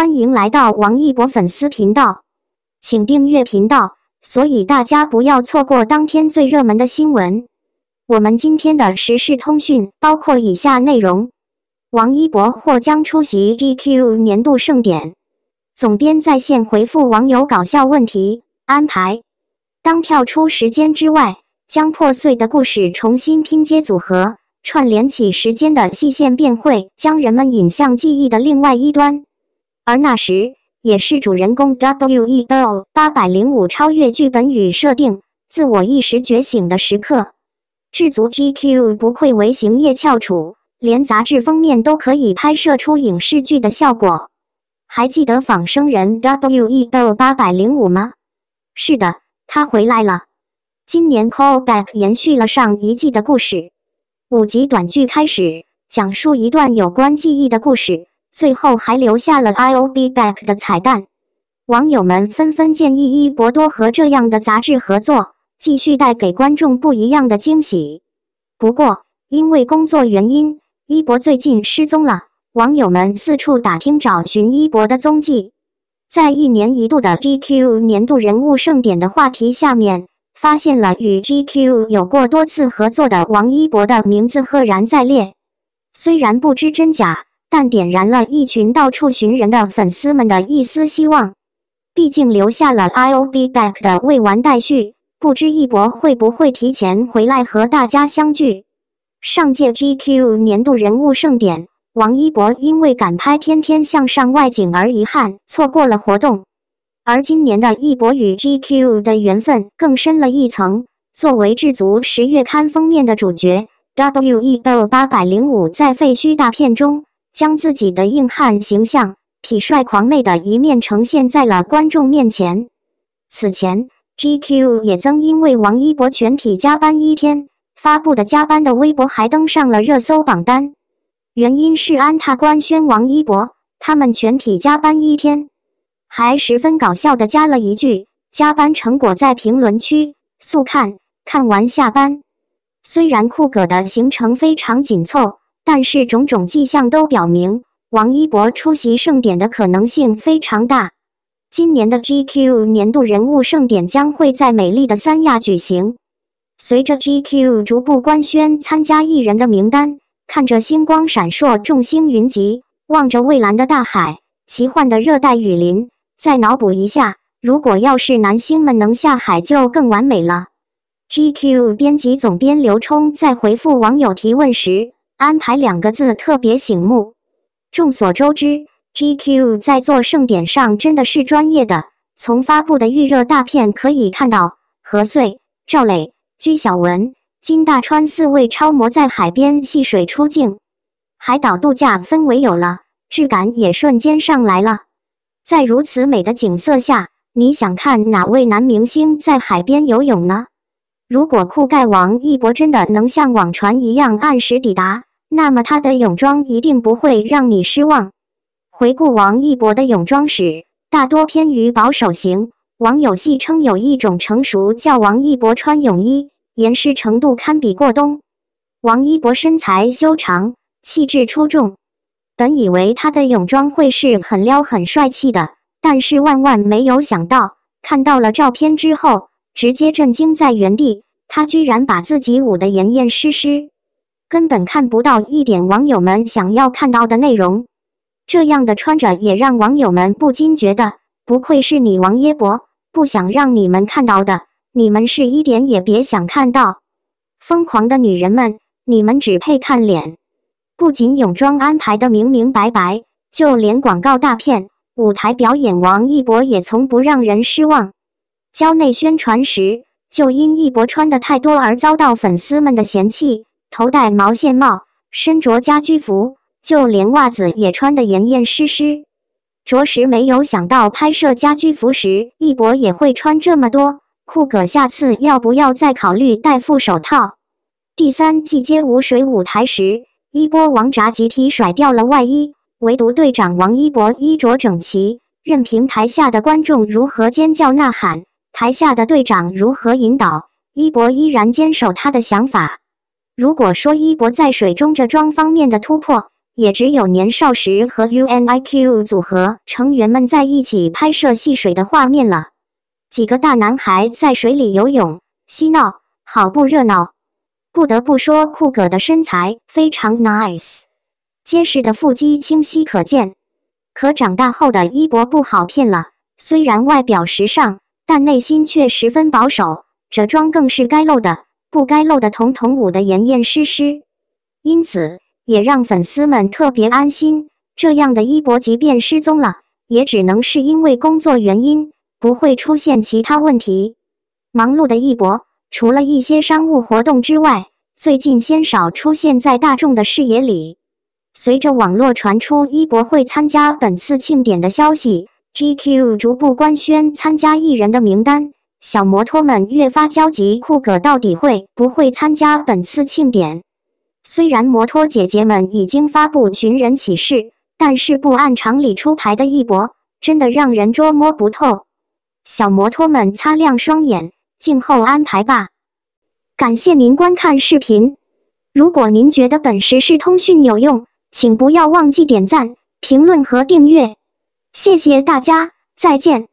欢迎来到王一博粉丝频道，请订阅频道，所以大家不要错过当天最热门的新闻。我们今天的时事通讯包括以下内容：王一博或将出席 GQ 年度盛典；总编在线回复网友搞笑问题；安排。当跳出时间之外，将破碎的故事重新拼接组合，串联起时间的细线，便会将人们引向记忆的另外一端。而那时也是主人公 w e Bell 八百零五超越剧本与设定、自我意识觉醒的时刻。制足 GQ 不愧为行业翘楚，连杂志封面都可以拍摄出影视剧的效果。还记得仿生人 w e Bell 八百零五吗？是的，他回来了。今年 callback 延续了上一季的故事，五集短剧开始讲述一段有关记忆的故事。最后还留下了 I O B back 的彩蛋，网友们纷纷建议伊博多和这样的杂志合作，继续带给观众不一样的惊喜。不过因为工作原因，伊博最近失踪了，网友们四处打听找寻伊博的踪迹。在一年一度的 G Q 年度人物盛典的话题下面，发现了与 G Q 有过多次合作的王一博的名字赫然在列，虽然不知真假。但点燃了一群到处寻人的粉丝们的一丝希望，毕竟留下了 “I'll be back” 的未完待续。不知一博会不会提前回来和大家相聚？上届 GQ 年度人物盛典，王一博因为赶拍《天天向上》外景而遗憾错过了活动，而今年的一博与 GQ 的缘分更深了一层。作为《智足十月刊》封面的主角，W.E.B. 八百零五在废墟大片中。将自己的硬汉形象、痞帅狂妹的一面呈现在了观众面前。此前，GQ 也曾因为王一博全体加班一天发布的加班的微博，还登上了热搜榜单。原因是安踏官宣王一博他们全体加班一天，还十分搞笑的加了一句：“加班成果在评论区，速看，看完下班。”虽然酷狗的行程非常紧凑。但是种种迹象都表明，王一博出席盛典的可能性非常大。今年的 GQ 年度人物盛典将会在美丽的三亚举行。随着 GQ 逐步官宣参加艺人的名单，看着星光闪烁、众星云集，望着蔚蓝的大海、奇幻的热带雨林，再脑补一下，如果要是男星们能下海，就更完美了。GQ 编辑总编刘冲在回复网友提问时。安排两个字特别醒目。众所周知，GQ 在做盛典上真的是专业的。从发布的预热大片可以看到，何穗、赵磊、鞠晓雯、金大川四位超模在海边戏水出镜，海岛度假氛围有了，质感也瞬间上来了。在如此美的景色下，你想看哪位男明星在海边游泳呢？如果酷盖王一博真的能像网传一样按时抵达，那么他的泳装一定不会让你失望。回顾王一博的泳装史，大多偏于保守型，网友戏称有一种成熟叫王一博穿泳衣，严实程度堪比过冬。王一博身材修长，气质出众，本以为他的泳装会是很撩、很帅气的，但是万万没有想到，看到了照片之后，直接震惊在原地，他居然把自己捂得严严实实。根本看不到一点网友们想要看到的内容，这样的穿着也让网友们不禁觉得：不愧是你王一博，不想让你们看到的，你们是一点也别想看到。疯狂的女人们，你们只配看脸。不仅泳装安排的明明白白，就连广告大片、舞台表演，王一博也从不让人失望。交内宣传时，就因一博穿的太多而遭到粉丝们的嫌弃。头戴毛线帽，身着家居服，就连袜子也穿得严严实实，着实没有想到拍摄家居服时，一博也会穿这么多。酷哥，下次要不要再考虑戴副手套？第三季街舞水舞台时，一波王炸集体甩掉了外衣，唯独队长王一博衣着整齐。任凭台下的观众如何尖叫呐喊，台下的队长如何引导，一博依然坚守他的想法。如果说一博在水中这装方面的突破，也只有年少时和 UNIQ 组合成员们在一起拍摄戏水的画面了。几个大男孩在水里游泳嬉闹，好不热闹。不得不说，酷哥的身材非常 nice，结实的腹肌清晰可见。可长大后的一博不好骗了，虽然外表时尚，但内心却十分保守，着装更是该露的。不该露的统统捂得严严实实，因此也让粉丝们特别安心。这样的一博即便失踪了，也只能是因为工作原因，不会出现其他问题。忙碌的一博，除了一些商务活动之外，最近鲜少出现在大众的视野里。随着网络传出一博会参加本次庆典的消息，GQ 逐步官宣参加艺人的名单。小摩托们越发焦急，库克到底会不会参加本次庆典？虽然摩托姐姐们已经发布寻人启事，但是不按常理出牌的一博，真的让人捉摸不透。小摩托们擦亮双眼，静候安排吧。感谢您观看视频，如果您觉得本实时通讯有用，请不要忘记点赞、评论和订阅。谢谢大家，再见。